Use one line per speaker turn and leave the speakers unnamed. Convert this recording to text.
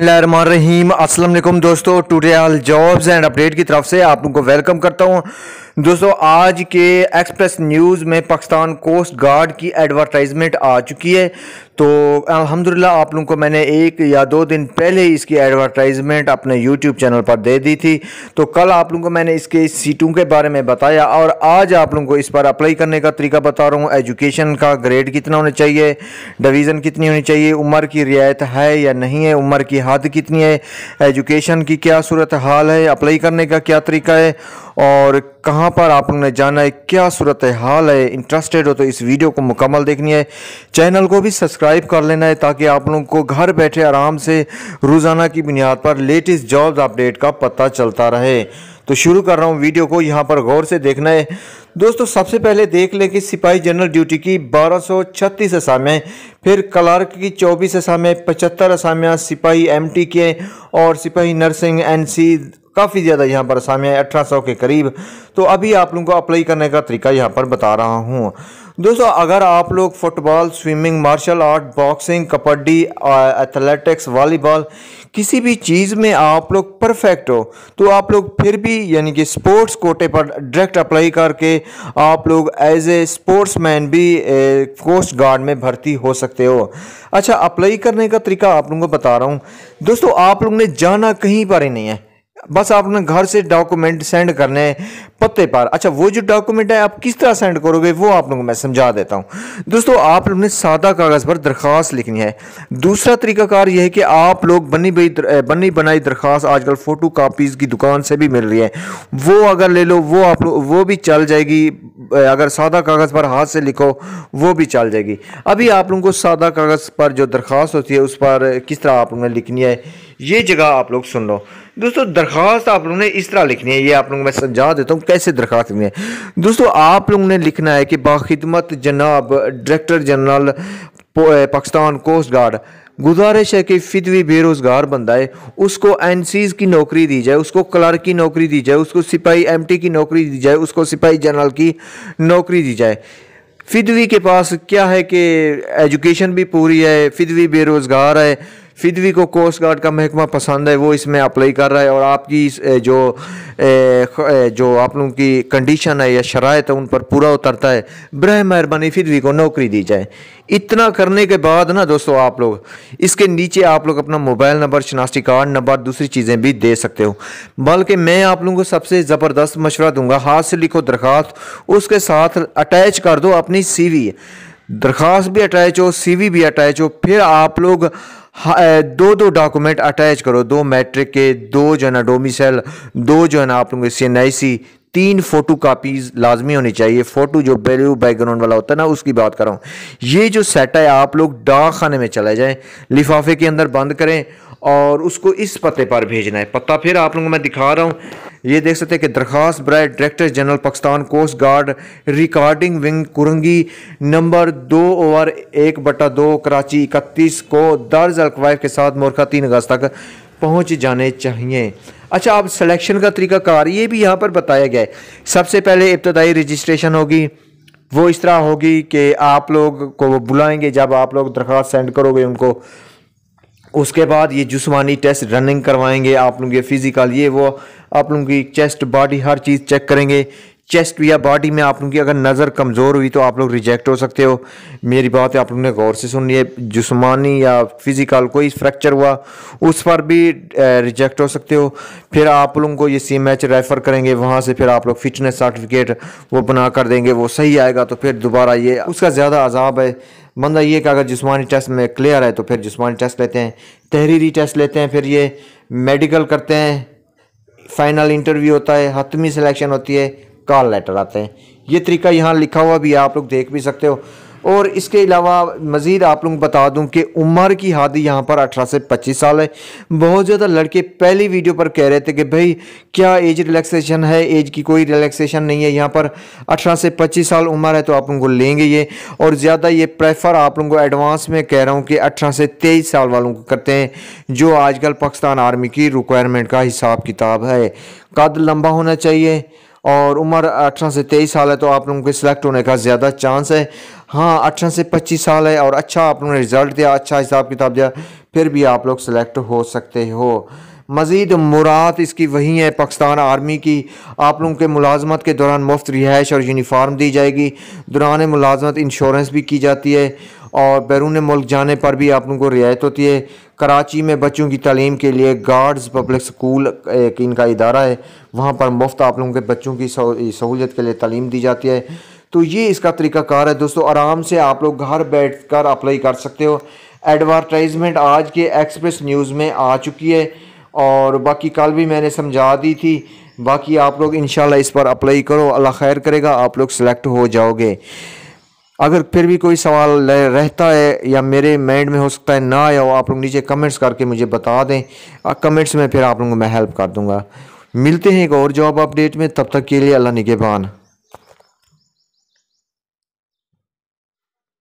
अस्सलाम दोस्तों टूटेल jobs and update की तरफ से आप लोगों को वेलकम करता हूं दोस्तों आज के एक्सप्रेस न्यूज़ में पाकिस्तान कोस्ट गार्ड की एडवर्टाइजमेंट आ चुकी है तो अल्हम्दुलिल्लाह आप लोगों को मैंने एक या दो दिन पहले ही इसकी एडवर्टाइजमेंट अपने यूट्यूब चैनल पर दे दी थी तो कल आप लोगों को मैंने इसके सीटों के बारे में बताया और आज आप लोगों को इस पर अप्लाई करने का तरीका बता रहा हूँ एजुकेशन का ग्रेड कितना होना चाहिए डिवीज़न कितनी होनी चाहिए उम्र की रियायत है या नहीं है उम्र की हद कितनी है एजुकेशन की क्या सूरत हाल है अप्लाई करने का क्या तरीका है और कहाँ पर आप लोगों ने जाना है क्या सूरत हाल है इंटरेस्टेड हो तो इस वीडियो को मुकम्मल देखनी है चैनल को भी सब्सक्राइब सब्सक्राइब कर लेना है ताकि आप लोगों को घर बैठे आराम से रोज़ाना की बुनियाद पर लेटेस्ट जॉब्स अपडेट का पता चलता रहे तो शुरू कर रहा हूँ वीडियो को यहाँ पर गौर से देखना है दोस्तों सबसे पहले देख लें कि सिपाही जनरल ड्यूटी की 1236 असामियाँ फिर क्लार्क की 24 असामियाँ पचहत्तर असामियाँ सिपाही एमटी के और सिपाही नर्सिंग एनसी काफ़ी ज़्यादा यहाँ पर असामियाँ अठारह सौ के करीब तो अभी आप लोगों को अप्लाई करने का तरीका यहाँ पर बता रहा हूँ दोस्तों अगर आप लोग football swimming martial art boxing kabaddi athletics volleyball किसी भी चीज़ में आप लोग परफेक्ट हो तो आप लोग फिर भी यानी कि स्पोर्ट्स कोटे पर डायरेक्ट अप्लाई करके आप लोग एज ए मैन भी कोस्ट गार्ड में भर्ती हो सकते हो अच्छा अप्लाई करने का तरीका आप लोगों को बता रहा हूँ दोस्तों आप लोग ने जाना कहीं पर ही नहीं है बस आपने घर से डॉक्यूमेंट सेंड करने हैं पते पर अच्छा वो जो डॉक्यूमेंट है आप किस तरह सेंड करोगे वो आप लोगों को मैं समझा देता हूँ दोस्तों आप लोगों ने सादा कागज़ पर दरख्वास्त लिखनी है दूसरा तरीकाकार यह है कि आप लोग बनी बई बनी बनाई दरख्वास्त आजकल फ़ोटो कापीज़ की दुकान से भी मिल रही है वो अगर ले लो वो आप लोग वो भी चल जाएगी अगर सादा कागज़ पर हाथ से लिखो वो भी चल जाएगी अभी आप लोगों को सादा कागज़ पर जो दरख्वास्त होती है उस पर किस तरह आप लोगों ने लिखनी है ये जगह आप लोग सुन लो दोस्तों दरख्वास्त आप लोगों ने इस तरह लिखनी है ये आप लोगों को मैं समझा देता हूँ कैसे दरख्वास्त लिखनी है दोस्तों आप लोगों ने लिखना है कि बाखिदमत जनाब director general Pakistan coast guard गुजारिश है कि फितवी बेरोज़गार बंदा है उसको एन की नौकरी दी जाए उसको क्लर्क की नौकरी दी जाए उसको सिपाही एम की नौकरी दी जाए उसको सिपाही जनरल की नौकरी दी जाए फिदवी के पास क्या है कि एजुकेशन भी पूरी है फिदवी बेरोज़गार है फिर भी को कोस्ट गार्ड का महकमा पसंद है वो इसमें अप्लाई कर रहा है और आपकी जो जो आप लोगों की कंडीशन है या शरात है उन पर पूरा उतरता है बर मेहरबानी फिर भी को नौकरी दी जाए इतना करने के बाद ना दोस्तों आप लोग इसके नीचे आप लोग अपना मोबाइल नंबर शनाख्ती कार्ड नंबर दूसरी चीज़ें भी दे सकते हो बल्कि मैं आप लोगों को सबसे ज़बरदस्त मशवरा दूंगा हाथ से लिखो दरख्वास्त उसके साथ अटैच कर दो अपनी सीवी दरख्वास्त भी अटैच हो सीवी भी अटैच हो फिर आप लोग हाँ, दो दो डॉक्यूमेंट अटैच करो दो मैट्रिक के दो जो है ना डोमिसल दो जो है ना आप लोगों के सी तीन फोटो कापीज लाजमी होनी चाहिए फ़ोटो जो ब्लू बैकग्राउंड वाला होता है ना उसकी बात कर रहा हूँ ये जो सेट है आप लोग डाक खाने में चले जाएँ लिफाफे के अंदर बंद करें और उसको इस पते पर भेजना है पता फिर आप लोगों को मैं दिखा रहा हूँ ये देख सकते हैं कि दरख्वास्त ब्राइड director general Pakistan coast guard recording wing Korangi number दो ओवर एक बटा दो कराची इकतीस को दर्ज अलकवाइफ के साथ मोरखा तीन अगस्त तक पहुँच जाने चाहिए अच्छा अब सिलेक्शन का तरीका कार ये भी यहाँ पर बताया गया है सबसे पहले इब्तदाई रजिस्ट्रेशन होगी वो इस तरह होगी कि आप लोग को वो बुलाएंगे जब आप लोग दरख्वास्त सेंड करोगे उनको उसके बाद ये जिसमानी टेस्ट रनिंग करवाएंगे आप लोग ये फिज़िकल ये वो आप लोगों की चेस्ट बॉडी हर चीज़ चेक करेंगे चेस्ट या बॉडी में आप लोगों की अगर नज़र कमज़ोर हुई तो आप लोग रिजेक्ट हो सकते हो मेरी बात है आप लोगों ने गौर से सुन है जिसमानी या फिज़िकल कोई फ्रैक्चर हुआ उस पर भी रिजेक्ट हो सकते हो फिर आप लोगों को ये सी मैच रेफ़र करेंगे वहाँ से फिर आप लोग फिटनेस सर्टिफिकेट वो बना कर देंगे वो सही आएगा तो फिर दोबारा ये उसका ज़्यादा अजाब है बंदा ये कि अगर जिसमानी टेस्ट में क्लियर है तो फिर जिसमानी टेस्ट लेते हैं तहरीरी टेस्ट लेते हैं फिर ये मेडिकल करते हैं फाइनल इंटरव्यू होता है हतमी सिलेक्शन होती है कॉल लेटर आते हैं ये तरीका यहाँ लिखा हुआ भी है आप लोग देख भी सकते हो और इसके अलावा मज़ीद आप लोग बता दूँ कि उम्र की हादी यहाँ पर अठारह से पच्चीस साल है बहुत ज़्यादा लड़के पहली वीडियो पर कह रहे थे कि भाई क्या एज रिलैक्सेशन है एज की कोई रिलैक्सेशन नहीं है यहाँ पर अठारह से पच्चीस साल उम्र है तो आप लोगों को लेंगे ये और ज़्यादा ये प्रेफर आप लोगों को एडवांस में कह रहा हूँ कि अठारह से तेईस साल वालों को करते हैं जो आजकल पाकिस्तान आर्मी की रिक्वायरमेंट का हिसाब किताब है कद लंबा होना चाहिए और उम्र अठारह से तेईस साल है तो आप लोगों के सिलेक्ट होने का ज़्यादा चांस है हाँ अठारह से पच्चीस साल है और अच्छा आप लोगों ने रिज़ल्ट दिया अच्छा हिसाब किताब दिया फिर भी आप लोग सेलेक्ट हो सकते हो मज़ीद मुराद इसकी वही है पाकिस्तान आर्मी की आप लोगों के मुलाजमत के दौरान मुफ्त रिहाइश और यूनिफार्म दी जाएगी दौरान मुलाजमत इंश्योरेंस भी की जाती है और बैरून मुल्क जाने पर भी आप लोगों को रियायत होती है कराची में बच्चों की तलीम के लिए गार्ड्स पब्लिक स्कूल एक इनका इदारा है वहाँ पर मुफ्त आप लोगों के बच्चों की सहूलियत के लिए तलीम दी जाती है तो ये इसका तरीकाकार है दोस्तों आराम से आप लोग घर बैठ कर अप्लाई कर सकते हो एडवर्टाइजमेंट आज के एक्सप्रेस न्यूज़ में आ चुकी है और बाकी कल भी मैंने समझा दी थी बाकी आप लोग इन इस पर अप्लाई करो अल्लाह खैर करेगा आप लोग सेलेक्ट हो जाओगे अगर फिर भी कोई सवाल रहता है या मेरे माइंड में हो सकता है ना आया हो आप लोग नीचे कमेंट्स करके मुझे बता दें कमेंट्स में फिर आप लोगों को मैं हेल्प कर दूंगा मिलते हैं एक और जॉब अपडेट में तब तक के लिए अल्लाह निगेबान